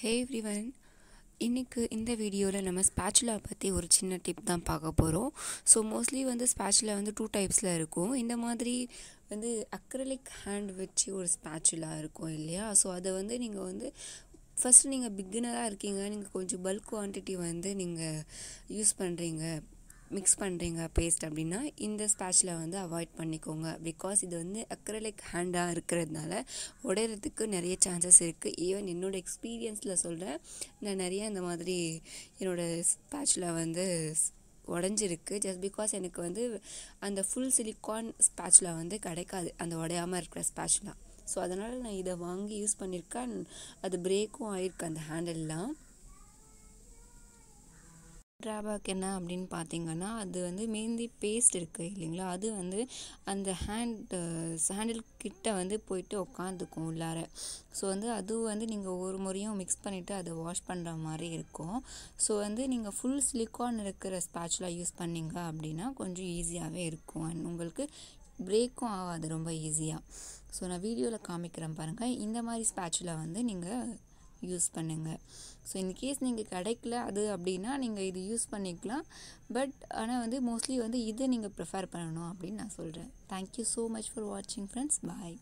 ஹே everyone இன்றைக்கு இந்த வீடியோவில் நம்ம ஸ்பேச்சுலா பற்றி ஒரு சின்ன டிப் தான் பார்க்க போகிறோம் ஸோ மோஸ்ட்லி வந்து ஸ்பேச்சுலா வந்து டூ டைப்ஸில் இருக்கும் இந்த மாதிரி வந்து அக்ரலிக் ஹேண்ட் வச்சு ஒரு ஸ்பேச்சுலா இருக்கும் இல்லையா ஸோ அதை வந்து நீங்கள் வந்து ஃபஸ்ட்டு நீங்கள் பிகினராக இருக்கீங்க நீங்கள் கொஞ்சம் பல்க் குவான்டிட்டி வந்து நீங்கள் யூஸ் பண்ணுறீங்க மிக்ஸ் பண்ணுறீங்க பேஸ்ட் அப்படின்னா இந்த ஸ்பேச்சில் வந்து அவாய்ட் பண்ணிக்கோங்க பிகாஸ் இது வந்து அக்ரலிக் ஹேண்டாக இருக்கிறதுனால உடையிறதுக்கு நிறைய சான்சஸ் இருக்குது ஈவன் என்னோடய எக்ஸ்பீரியன்ஸில் சொல்கிறேன் நான் நிறைய இந்த மாதிரி என்னோடய ஸ்பேச்சில் வந்து உடஞ்சிருக்கு ஜஸ்ட் பிகாஸ் எனக்கு வந்து அந்த ஃபுல் சிலிக்கான் ஸ்பேச்சில் வந்து கிடைக்காது அந்த உடையாமல் இருக்கிற ஸ்பேச்சில் ஸோ அதனால் நான் இதை வாங்கி யூஸ் பண்ணியிருக்கேன் அது பிரேக்கும் ஆயிருக்கு அந்த ஹேண்டல்லாம் ட்ராபேக் என்ன அப்படின்னு பார்த்தீங்கன்னா அது வந்து மேந்தி பேஸ்ட் இருக்குது இல்லைங்களா அது வந்து அந்த ஹேண்ட் ஹேண்டில் கிட்ட வந்து போயிட்டு உட்காந்துக்கும் உள்ளார ஸோ வந்து அது வந்து நீங்கள் ஒரு முறையும் மிக்ஸ் பண்ணிவிட்டு அதை வாஷ் பண்ணுற மாதிரி இருக்கும் ஸோ வந்து நீங்கள் ஃபுல் சிலிக்கான் இருக்கிற ஸ்பேட்சுலாம் யூஸ் பண்ணிங்க அப்படின்னா கொஞ்சம் ஈஸியாகவே இருக்கும் அண்ட் உங்களுக்கு பிரேக்கும் ஆகாது ரொம்ப ஈஸியாக ஸோ நான் வீடியோவில் காமிக்கிறேன் பாருங்கள் இந்த மாதிரி ஸ்பேச்சில் வந்து நீங்கள் யூஸ் பண்ணுங்கள் ஸோ இன்கேஸ் நீங்கள் கிடைக்கல அது அப்படின்னா நீங்கள் இது யூஸ் பண்ணிக்கலாம் பட் ஆனால் வந்து மோஸ்ட்லி வந்து இதை நீங்கள் ப்ரிஃபேர் பண்ணணும் அப்படின்னு நான் சொல்கிறேன் தேங்க்யூ ஸோ மச் ஃபார் வாட்சிங் ஃப்ரெண்ட்ஸ் பாய்